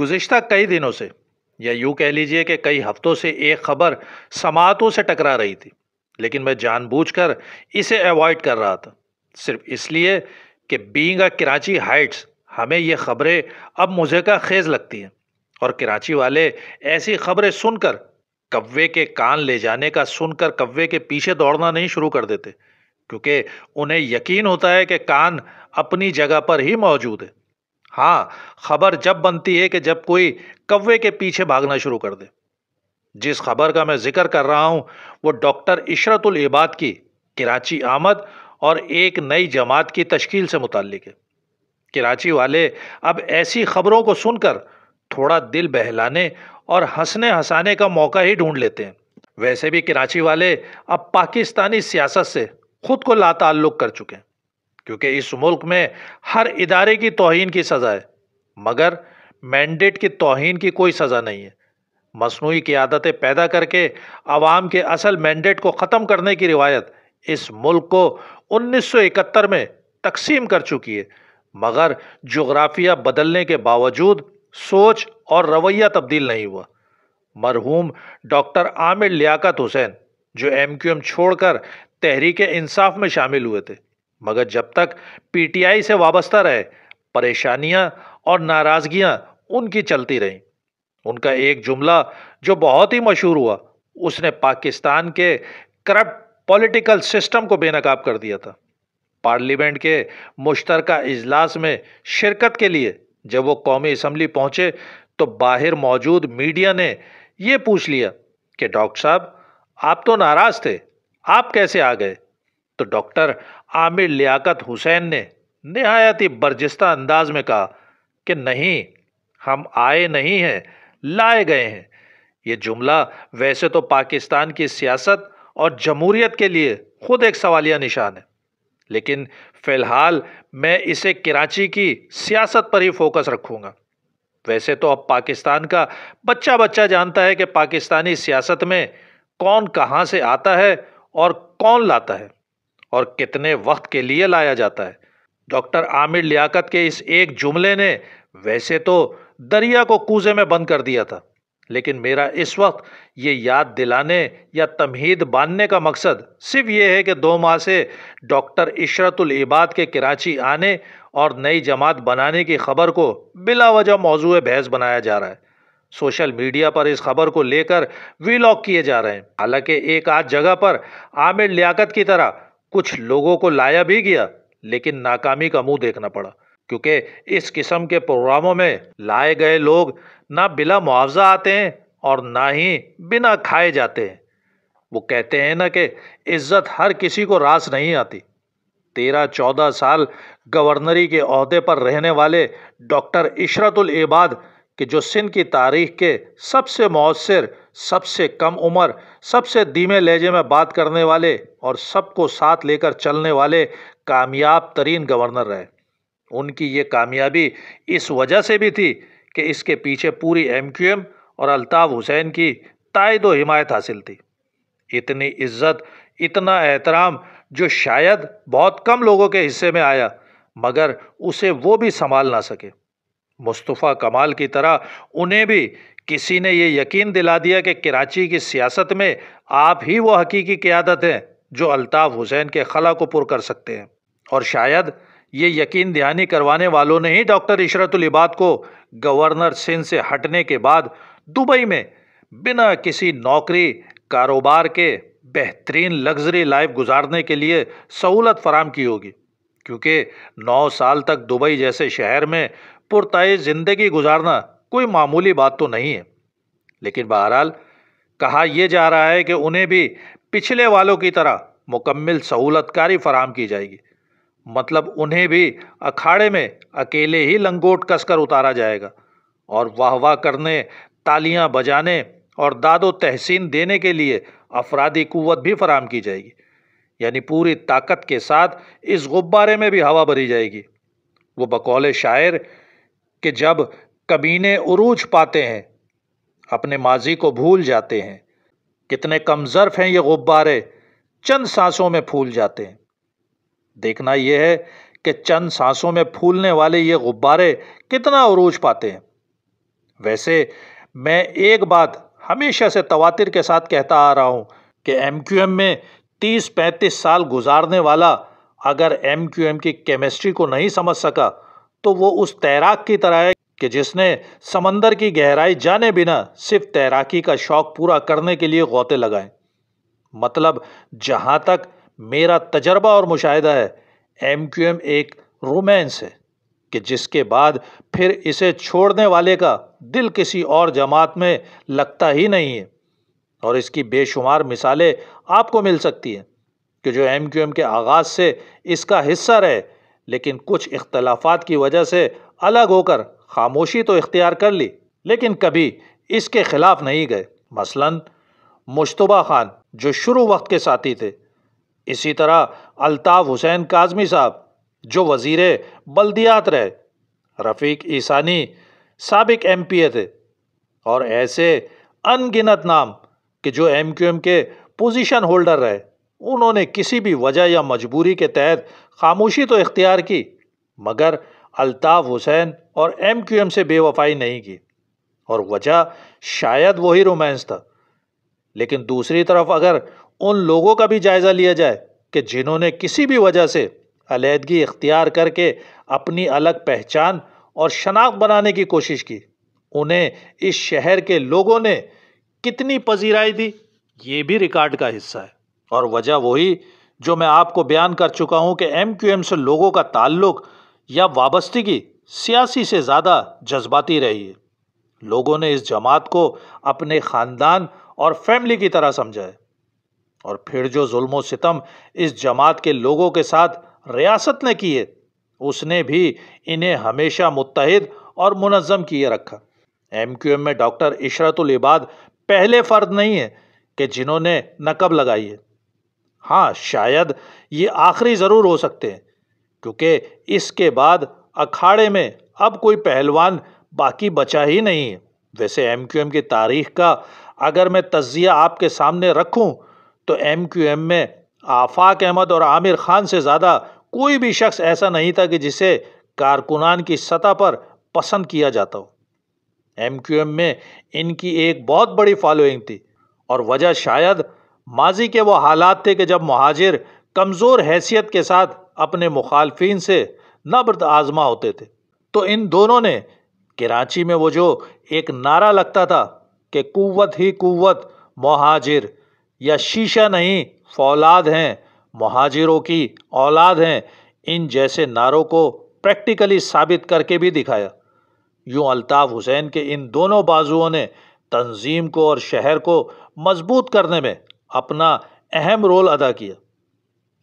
गुज्त कई दिनों से या यूँ कह लीजिए कि कई हफ्तों से एक खबर समातों से टकरा रही थी लेकिन मैं जानबूझकर इसे अवॉइड कर रहा था सिर्फ इसलिए कि बींग अ कराची हाइट्स हमें ये खबरें अब मुझे का खेज लगती हैं और कराची वाले ऐसी खबरें सुनकर कव्वे के कान ले जाने का सुनकर कव्वे के पीछे दौड़ना नहीं शुरू कर देते क्योंकि उन्हें यकीन होता है कि कान अपनी जगह पर ही मौजूद है हाँ खबर जब बनती है कि जब कोई कौवे के पीछे भागना शुरू कर दे जिस खबर का मैं जिक्र कर रहा हूँ वो डॉक्टर इशरतुल इबाद की कराची आमद और एक नई जमात की तश्कील से मुतक है कराची वाले अब ऐसी खबरों को सुनकर थोड़ा दिल बहलाने और हंसने हंसाने का मौका ही ढूंढ लेते हैं वैसे भी कराची वाले अब पाकिस्तानी सियासत से खुद को लाताल्लुक कर चुके हैं क्योंकि इस मुल्क में हर इदारे की तोहन की सज़ा है मगर मैंडेट की तोहन की कोई सज़ा नहीं है मसनू की आदतें पैदा करके आवाम के असल मैंडेट को ख़त्म करने की रिवायत इस मुल्क को 1971 में तकसीम कर चुकी है मगर जोग्राफिया बदलने के बावजूद सोच और रवैया तब्दील नहीं हुआ मरहूम डॉक्टर आमिर लियाकत हुसैन जो एम क्यू एम छोड़कर तहरीक इंसाफ में शामिल हुए थे मगर जब तक पीटीआई से वाबस्ता रहे परेशानियां और नाराज़गियां उनकी चलती रहीं उनका एक जुमला जो बहुत ही मशहूर हुआ उसने पाकिस्तान के करप्ट पॉलिटिकल सिस्टम को बेनकाब कर दिया था पार्लियामेंट के मुश्तर इजलास में शिरकत के लिए जब वो कौमी असम्बली पहुँचे तो बाहर मौजूद मीडिया ने ये पूछ लिया कि डॉक्टर साहब आप तो नाराज़ थे आप कैसे आ गए तो डॉक्टर आमिर लियाकत हुसैन ने नहायत ही बर्जिस्ता अंदाज में कहा कि नहीं हम आए नहीं हैं लाए गए हैं ये जुमला वैसे तो पाकिस्तान की सियासत और जमहूरियत के लिए खुद एक सवालिया निशान है लेकिन फ़िलहाल मैं इसे कराची की सियासत पर ही फोकस रखूँगा वैसे तो अब पाकिस्तान का बच्चा बच्चा जानता है कि पाकिस्तानी सियासत में कौन कहाँ से आता है और कौन लाता है और कितने वक्त के लिए लाया जाता है डॉक्टर आमिर लियाकत के इस एक जुमले ने वैसे तो दरिया को कूजे में बंद कर दिया था लेकिन मेरा इस वक्त ये याद दिलाने या तमहीद बांधने का मकसद सिर्फ ये है कि दो माह से डॉक्टर इशरतुल इबाद के कराची आने और नई जमात बनाने की खबर को बिला वजह मौजू बहस बनाया जा रहा है सोशल मीडिया पर इस खबर को लेकर वीलॉग किए जा रहे हैं हालांकि एक आध जगह पर आमिर लियाकत की तरह कुछ लोगों को लाया भी गया लेकिन नाकामी का मुंह देखना पड़ा क्योंकि इस किस्म के प्रोग्रामों में लाए गए लोग ना बिला मुआवजा आते हैं और ना ही बिना खाए जाते हैं वो कहते हैं ना कि इज्जत हर किसी को रास नहीं आती तेरह चौदह साल गवर्नरी के अहदे पर रहने वाले डॉक्टर इशरतुल इबाद कि जो सिंध की तारीख के सबसे मौसर सबसे कम उम्र सबसे धीमे लहजे में बात करने वाले और सबको साथ लेकर चलने वाले कामयाब तरीन गवर्नर रहे उनकी ये कामयाबी इस वजह से भी थी कि इसके पीछे पूरी एम क्यू एम और अल्ताफ़ हुसैन की तायद हिमायत हासिल थी इतनी इज्जत इतना एहतराम जो शायद बहुत कम लोगों के हिस्से में आया मगर उसे वो भी संभाल ना सके मुस्तफ़ा कमाल की तरह उन्हें भी किसी ने ये यकीन दिला दिया कि कराची की सियासत में आप ही वो हकीकी क़्यादत हैं जो अल्ताफ़ हुसैन के खला को पुर कर सकते हैं और शायद ये यकीन दहानी करवाने वालों ने ही डॉक्टर इशरतुलिबाद को गवर्नर सिंध से हटने के बाद दुबई में बिना किसी नौकरी कारोबार के बेहतरीन लग्जरी लाइफ गुजारने के लिए सहूलत फराम की होगी क्योंकि नौ साल तक दुबई जैसे शहर में पुरताई ज़िंदगी गुजारना कोई मामूली बात तो नहीं है लेकिन बहरहाल कहा यह जा रहा है कि उन्हें भी पिछले वालों की तरह मुकम्मल सहूलतकारी फराम की जाएगी मतलब उन्हें भी अखाड़े में अकेले ही लंगोट कसकर उतारा जाएगा और वाह वाह करने तालियां बजाने और दादो तहसीन देने के लिए अफराधी कुत भी फराम की जाएगी यानी पूरी ताकत के साथ इस गुब्बारे में भी हवा भरी जाएगी वो बकौले शायर कि जब कमीने उरूज पाते हैं अपने माजी को भूल जाते हैं कितने कमज़र्फ हैं ये गुब्बारे चंद सांसों में फूल जाते हैं देखना यह है कि चंद सांसों में फूलने वाले ये गुब्बारे कितना उरूज पाते हैं वैसे मैं एक बात हमेशा से तवातिर के साथ कहता आ रहा हूँ कि एम क्यू एम में तीस पैंतीस साल गुजारने वाला अगर एम क्यू एम की केमिस्ट्री को नहीं समझ सका तो वो उस तैराक की तरह है कि जिसने समंदर की गहराई जाने बिना सिर्फ तैराकी का शौक़ पूरा करने के लिए गौते लगाए मतलब जहाँ तक मेरा तजर्बा और मुशाहिदा है एम क्यू एम एक रोमांस है कि जिसके बाद फिर इसे छोड़ने वाले का दिल किसी और जमात में लगता ही नहीं है और इसकी बेशुमार मिसालें आपको मिल सकती हैं कि जो एम क्यू एम के आगाज़ से इसका हिस्सा रहे लेकिन कुछ इख्तलाफात की वजह से अलग होकर खामोशी तो इख्तियार कर ली लेकिन कभी इसके खिलाफ नहीं गए मसलन मुशतबा खान जो शुरू वक्त के साथी थे इसी तरह अल्ताफ़ हुसैन काजमी साहब जो वजीर बल्दियात रहे रफ़ीक ईसानी सबक एम पी ए थे और ऐसे अनगिनत नाम कि जो एम क्यू एम के पोजिशन होल्डर रहे उन्होंने किसी भी वजह या मजबूरी के तहत खामोशी तो इख्तियार की मगर अल्ताफ़ हुसैन और एम क्यू एम से बेवफाई नहीं की और वजह शायद वही रोमांस था लेकिन दूसरी तरफ अगर उन लोगों का भी जायज़ा लिया जाए कि जिन्होंने किसी भी वजह से अलीहदगी इख्तियार करके अपनी अलग पहचान और शनाख्त बनाने की कोशिश की उन्हें इस शहर के लोगों ने कितनी पजीराई दी ये भी रिकॉर्ड का हिस्सा है और वजह वही जो मैं आपको बयान कर चुका हूं कि एम से लोगों का ताल्लुक या वाबस्तगी सियासी से ज़्यादा जज्बाती रही है लोगों ने इस जमात को अपने ख़ानदान और फैमिली की तरह समझा है और फिर जो जुल्म सितम इस जमात के लोगों के साथ रियासत ने किए उसने भी इन्हें हमेशा मुतहद और मुनज़म किए रखा एम क्यू एम में डॉक्टर इशरतुल इबाद पहले फ़र्द नहीं है कि जिन्होंने नकब लगाई है हाँ शायद ये आखिरी ज़रूर हो सकते हैं क्योंकि इसके बाद अखाड़े में अब कोई पहलवान बाकी बचा ही नहीं है वैसे एम क्यू एम की तारीख का अगर मैं तजिया आपके सामने रखूँ तो एम क्यू एम में आफाक अहमद और आमिर खान से ज़्यादा कोई भी शख्स ऐसा नहीं था कि जिसे कारकुनान की सतह पर पसंद किया जाता हो एम क्यू एम में इनकी एक बहुत बड़ी फॉलोइंग थी और वजह शायद माजी के वो हालात थे कि जब महाजिर कमज़ोर हैसियत के साथ अपने मुखालफन से नब्रत आजमा होते थे तो इन दोनों ने कराची में वो जो एक नारा लगता था कि कुत ही कुत महाजिर या शीशा नहीं फौलाद हैं महाजिरों की औलाद हैं इन जैसे नारों को प्रैक्टिकली साबित करके भी दिखाया यूं अल्ताफ़ हुसैन के इन दोनों बाजुओं ने तंजीम को और शहर को मजबूत करने में अपना अहम रोल अदा किया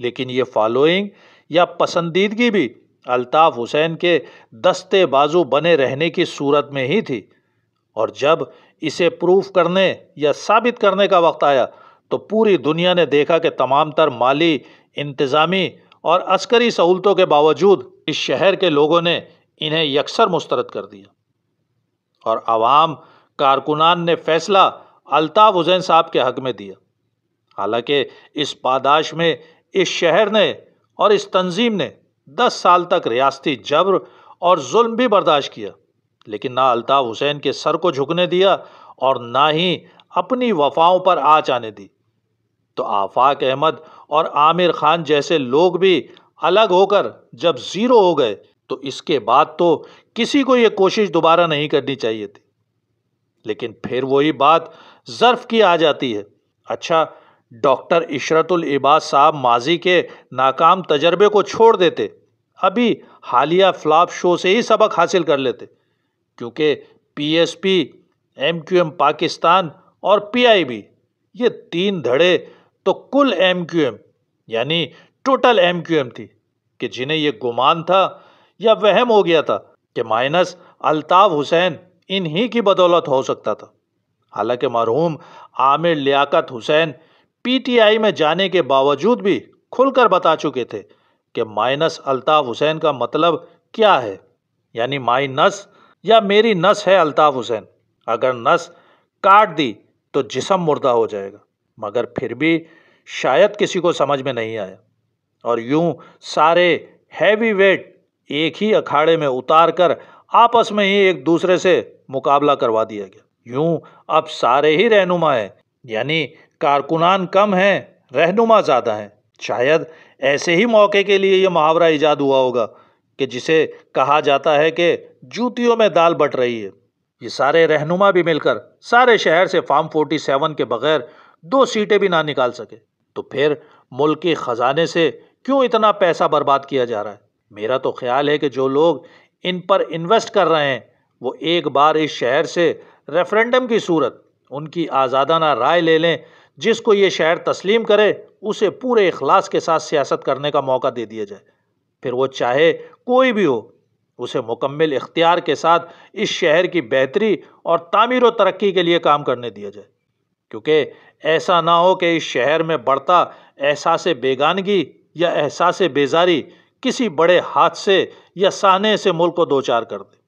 लेकिन ये फॉलोइंग या पसंदीदगी भी अल्ताफ़ हुसैन के दस्ते बाजू बने रहने की सूरत में ही थी और जब इसे प्रूफ करने या साबित करने का वक्त आया तो पूरी दुनिया ने देखा कि तमाम तर माली इंतज़ामी और अस्करी सहूलतों के बावजूद इस शहर के लोगों ने इन्हें यकसर मुस्तरद कर दिया और आवाम कारकुनान ने फैसला अल्ताफ़ हुसैन साहब के हक में दिया हालांकि इस पादाश में इस शहर ने और इस तंजीम ने दस साल तक रियासती जबर और जुल्म भी बर्दाश्त किया लेकिन ना अल्ताफ़ हुसैन के सर को झुकने दिया और ना ही अपनी वफाओं पर आ आने दी तो आफाक अहमद और आमिर खान जैसे लोग भी अलग होकर जब ज़ीरो हो गए तो इसके बाद तो किसी को ये कोशिश दोबारा नहीं करनी चाहिए थी लेकिन फिर वही बात ज़र्फ़ की आ जाती है अच्छा डॉक्टर इशरतुल इबाद साहब माजी के नाकाम तजर्बे को छोड़ देते अभी हालिया फ्लाप शो से ही सबक हासिल कर लेते क्योंकि पीएसपी, एमक्यूएम पाकिस्तान और पीआईबी ये तीन धड़े तो कुल एमक्यूएम यानी टोटल एमक्यूएम थी कि जिन्हें यह गुमान था या वहम हो गया था कि माइनस अल्ताफ हुसैन इन्हीं की बदौलत हो सकता था हालांकि मरहूम आमिर लियाकत हुसैन पीटीआई में जाने के बावजूद भी खुलकर बता चुके थे कि माइनस अल्ताफ हुसैन का मतलब क्या है यानी माई नस या मेरी नस है अल्ताफ हुसैन अगर नस काट दी तो जिसम मुर्दा हो जाएगा मगर फिर भी शायद किसी को समझ में नहीं आया और यूं सारे हैवी वेट एक ही अखाड़े में उतार कर आपस में ही एक दूसरे से मुकाबला करवा दिया गया यूं अब सारे ही रहनुमा हैं यानी कारकुनान कम हैं रहनुमा ज़्यादा हैं शायद ऐसे ही मौके के लिए ये मुहावरा ईजाद हुआ होगा कि जिसे कहा जाता है कि जूतियों में दाल बट रही है ये सारे रहनुमा भी मिलकर सारे शहर से फार्म फोर्टी सेवन के बगैर दो सीटें भी ना निकाल सके तो फिर मुल्क के ख़जाने से क्यों इतना पैसा बर्बाद किया जा रहा है मेरा तो ख्याल है कि जो लोग इन पर इन्वेस्ट कर रहे हैं वो एक बार इस शहर से रेफरेंडम की सूरत उनकी आज़ादाना राय ले लें जिसको ये शहर तस्लीम करे उसे पूरे अखलास के साथ सियासत करने का मौका दे दिया जाए फिर वो चाहे कोई भी हो उसे मुकम्मल इख्तियार के साथ इस शहर की बेहतरी और तामीर व तरक्की के लिए काम करने दिया जाए क्योंकि ऐसा ना हो कि इस शहर में बढ़ता एहसास बेगानगी या एहसास बेजारी किसी बड़े हादसे या सहने से मुल्क को दो चार कर दे